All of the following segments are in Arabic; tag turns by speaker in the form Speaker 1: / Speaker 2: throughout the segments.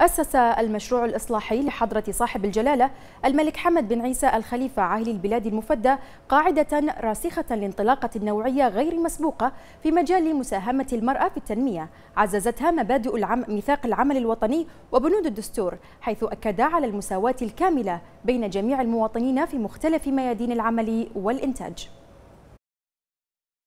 Speaker 1: أسس المشروع الإصلاحي لحضرة صاحب الجلالة الملك حمد بن عيسى الخليفة عاهل البلاد المفدى قاعدة راسخة لانطلاقة نوعية غير مسبوقة في مجال مساهمة المرأة في التنمية عززتها مبادئ العم ميثاق العمل الوطني وبنود الدستور حيث أكد على المساواة الكاملة بين جميع المواطنين في مختلف ميادين العمل والإنتاج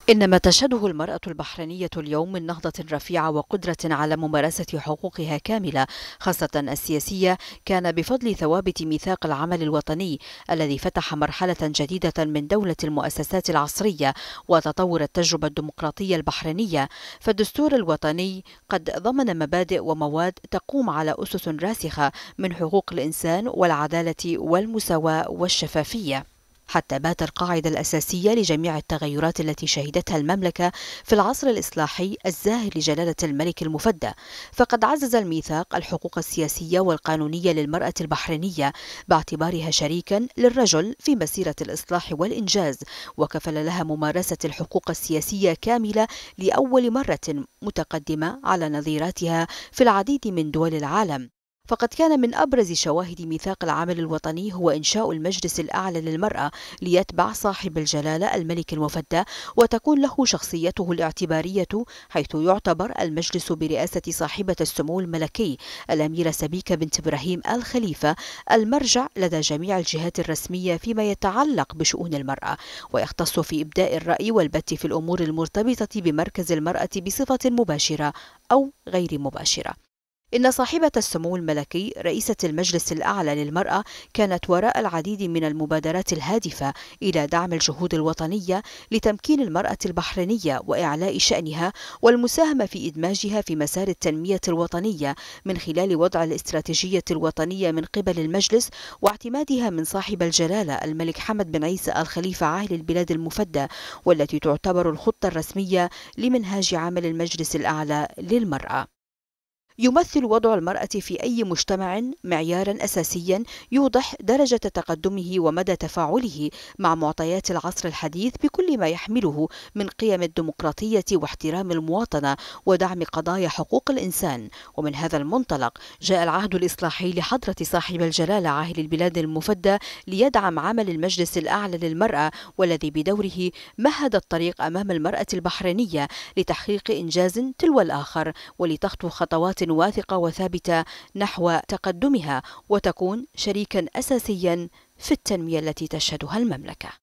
Speaker 2: إن ما تشهده المرأة البحرينية اليوم من نهضة رفيعة وقدرة على ممارسة حقوقها كاملة خاصة السياسية كان بفضل ثوابت ميثاق العمل الوطني الذي فتح مرحلة جديدة من دولة المؤسسات العصرية وتطور التجربة الديمقراطية البحرينية فالدستور الوطني قد ضمن مبادئ ومواد تقوم على أسس راسخة من حقوق الإنسان والعدالة والمساواة والشفافية حتى بات القاعدة الأساسية لجميع التغيرات التي شهدتها المملكة في العصر الإصلاحي الزاهر لجلالة الملك المفدى فقد عزز الميثاق الحقوق السياسية والقانونية للمرأة البحرينية باعتبارها شريكا للرجل في مسيرة الإصلاح والإنجاز وكفل لها ممارسة الحقوق السياسية كاملة لأول مرة متقدمة على نظيراتها في العديد من دول العالم فقد كان من أبرز شواهد ميثاق العمل الوطني هو إنشاء المجلس الأعلى للمرأة ليتبع صاحب الجلالة الملك المفدى وتكون له شخصيته الاعتبارية حيث يعتبر المجلس برئاسة صاحبة السمو الملكي الأميرة سبيكة بنت إبراهيم آل خليفة المرجع لدى جميع الجهات الرسمية فيما يتعلق بشؤون المرأة ويختص في إبداء الرأي والبت في الأمور المرتبطة بمركز المرأة بصفة مباشرة أو غير مباشرة إن صاحبة السمو الملكي رئيسة المجلس الأعلى للمرأة كانت وراء العديد من المبادرات الهادفة إلى دعم الجهود الوطنية لتمكين المرأة البحرينية وإعلاء شأنها والمساهمة في إدماجها في مسار التنمية الوطنية من خلال وضع الاستراتيجية الوطنية من قبل المجلس واعتمادها من صاحب الجلالة الملك حمد بن عيسى الخليفة عاهل البلاد المفدى والتي تعتبر الخطة الرسمية لمنهاج عمل المجلس الأعلى للمرأة يمثل وضع المرأة في أي مجتمع معيارا أساسيا يوضح درجة تقدمه ومدى تفاعله مع معطيات العصر الحديث بكل ما يحمله من قيم الديمقراطية واحترام المواطنة ودعم قضايا حقوق الإنسان ومن هذا المنطلق جاء العهد الإصلاحي لحضرة صاحب الجلالة عاهل البلاد المفدى ليدعم عمل المجلس الأعلى للمرأة والذي بدوره مهد الطريق أمام المرأة البحرينية لتحقيق إنجاز تلو الآخر ولتخطو خطوات واثقة وثابتة نحو تقدمها وتكون شريكا أساسيا في التنمية التي تشهدها المملكة